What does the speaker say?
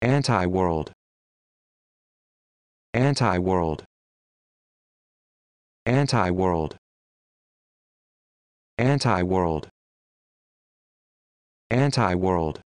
Anti-world. Anti-world. Anti-world. Anti-world. Anti-world.